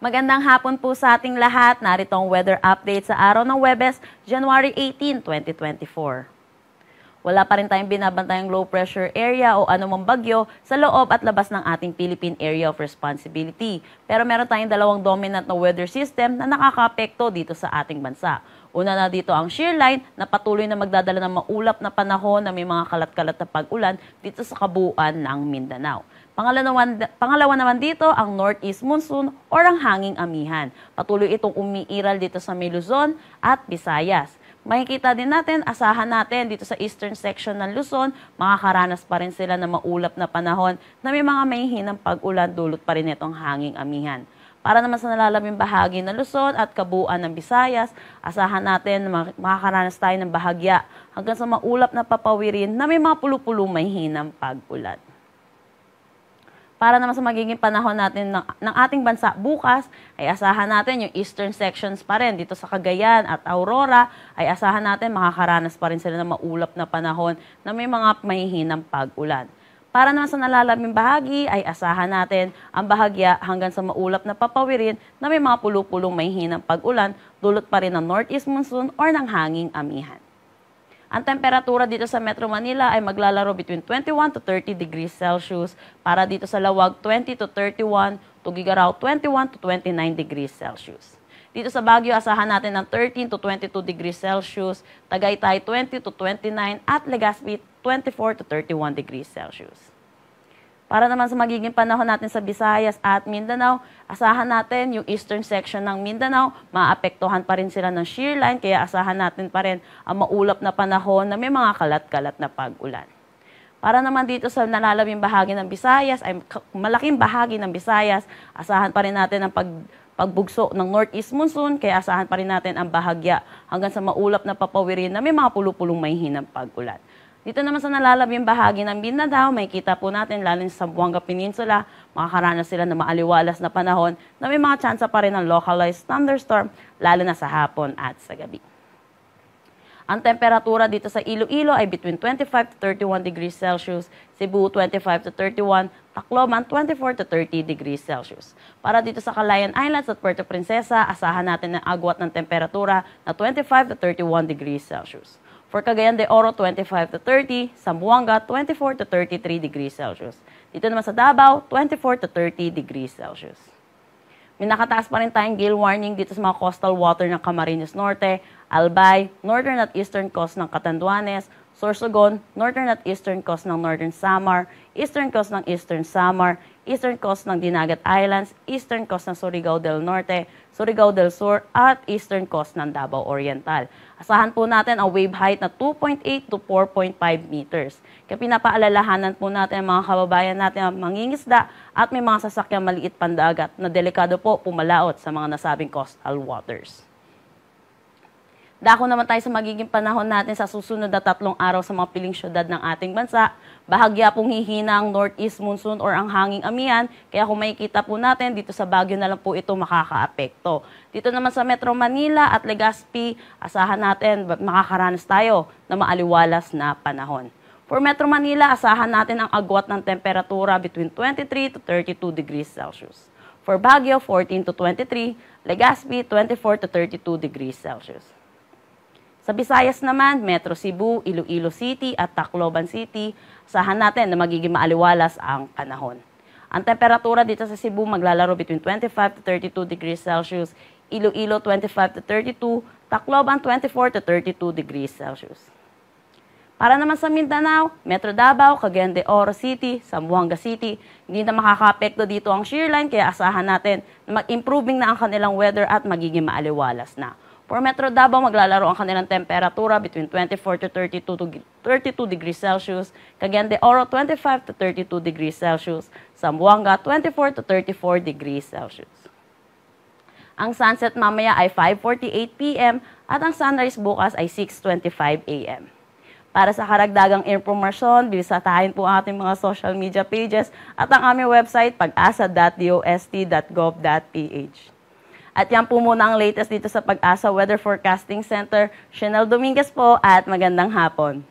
Magandang hapon po sa ating lahat. Narito ang weather update sa araw ng Webes, January 18, 2024. Wala pa rin tayong binabantayang low pressure area o anumang bagyo sa loob at labas ng ating Philippine Area of Responsibility. Pero meron tayong dalawang dominant na weather system na nakakapekto dito sa ating bansa. Una na dito ang shear line na patuloy na magdadala ng maulap na panahon na may mga kalat-kalat na pag-ulan dito sa kabuuan ng Mindanao. Pangalawa, naman, pangalawa naman dito ang northeast monsoon or ang hanging amihan. Patuloy itong umiiral dito sa may at Visayas. Makikita din natin, asahan natin dito sa eastern section ng Luzon, makakaranas pa rin sila ng maulap na panahon na may mga mahihinang pag-ulan dulot pa rin itong hanging amihan. Para naman sa nalalabing bahagi ng Luzon at kabuuan ng Visayas, asahan natin na makakaranas tayo ng bahagya hanggang sa maulap na papawirin na may mga pulupulong may pag-ulan para naman sa magiging panahon natin ng, ng ating bansa bukas, ay asahan natin yung eastern sections pa rin dito sa Cagayan at Aurora, ay asahan natin makakaranas pa rin sila ng maulap na panahon na may mga mahihinang pag-ulan. Para naman sa nalalabing bahagi ay asahan natin ang bahagya hanggang sa maulap na papawirin na may mga pulupulong may hinang pag-ulan dulot pa rin ng northeast monsoon or ng hanging amihan. Ang temperatura dito sa Metro Manila ay maglalaro between 21 to 30 degrees Celsius. Para dito sa Lawag, 20 to 31. Tugigaraw, 21 to 29 degrees Celsius. Dito sa Baguio, asahan natin ng 13 to 22 degrees Celsius, Tagaytay 20 to 29 at Legazpi 24 to 31 degrees Celsius. Para naman sa magiging panahon natin sa Visayas at Mindanao, asahan natin yung eastern section ng Mindanao, maapektuhan pa rin sila ng shear line, kaya asahan natin pa rin ang maulap na panahon na may mga kalat-kalat na pag-ulan. Para naman dito sa nalalabing bahagi ng Visayas, ay malaking bahagi ng Visayas, asahan pa rin natin ang pag pagbugso ng northeast monsoon, kaya asahan pa rin natin ang bahagya hanggang sa maulap na papawirin na may mga pulupulong may hinang pag-ulan. Dito naman sa nalalab yung bahagi ng Mindanao, may kita po natin lalo sa Buanga Peninsula, makakaranas sila ng maaliwalas na panahon na may mga tsansa pa rin ng localized thunderstorm lalo na sa hapon at sa gabi. Ang temperatura dito sa Iloilo ay between 25 to 31 degrees Celsius, Cebu 25 to 31, Tacloban 24 to 30 degrees Celsius. Para dito sa Calayan Islands at Puerto Princesa, asahan natin ang agwat ng temperatura na 25 to 31 degrees Celsius. For Cagayan de Oro, 25 to 30. Sambuanga, 24 to 33 degrees Celsius. Dito naman sa Davao, 24 to 30 degrees Celsius. May nakataas pa rin tayong gale warning dito sa mga coastal water ng Camarines Norte, Albay, northern at eastern coast ng Catanduanes, Sorsogon, northern at eastern coast ng northern Samar, eastern coast ng eastern Samar, eastern coast ng Dinagat Islands, eastern coast ng Surigao del Norte, Surigao del Sur, at eastern coast ng Davao Oriental. Asahan po natin ang wave height na 2.8 to 4.5 meters. Kaya pinapaalalahanan po natin ang mga kababayan natin ang mangingisda at may mga sasakyang maliit pandagat na delikado po pumalaot sa mga nasabing coastal waters. Dako naman tayo sa magiging panahon natin sa susunod na tatlong araw sa mga piling syudad ng ating bansa. Bahagya pong hihina ang northeast monsoon or ang hanging amihan. Kaya kung makikita po natin, dito sa Baguio na lang po ito makakaapekto. Dito naman sa Metro Manila at Legazpi, asahan natin makakaranas tayo na maaliwalas na panahon. For Metro Manila, asahan natin ang agwat ng temperatura between 23 to 32 degrees Celsius. For Baguio, 14 to 23, Legazpi, 24 to 32 degrees Celsius. Sa Visayas naman, Metro Cebu, Iloilo City at Tacloban City, sahan natin na magiging maaliwalas ang panahon. Ang temperatura dito sa Cebu maglalaro between 25 to 32 degrees Celsius, Iloilo 25 to 32, Tacloban 24 to 32 degrees Celsius. Para naman sa Mindanao, Metro Davao, Cagayan de Oro City, Samuanga City, hindi na makakapekto dito ang shear line kaya asahan natin na mag-improving na ang kanilang weather at magiging maaliwalas na. For Metro Davao, maglalaro ang kanilang temperatura between 24 to 32, to 32 degrees Celsius. Cagayan de Oro, 25 to 32 degrees Celsius. Zamboanga, 24 to 34 degrees Celsius. Ang sunset mamaya ay 5.48 p.m. at ang sunrise bukas ay 6.25 a.m. Para sa karagdagang informasyon, bisitahin po ating mga social media pages at ang aming website pagasa.dost.gov.ph. At yan po muna ang latest dito sa Pag-asa Weather Forecasting Center. Chanel Dominguez po at magandang hapon.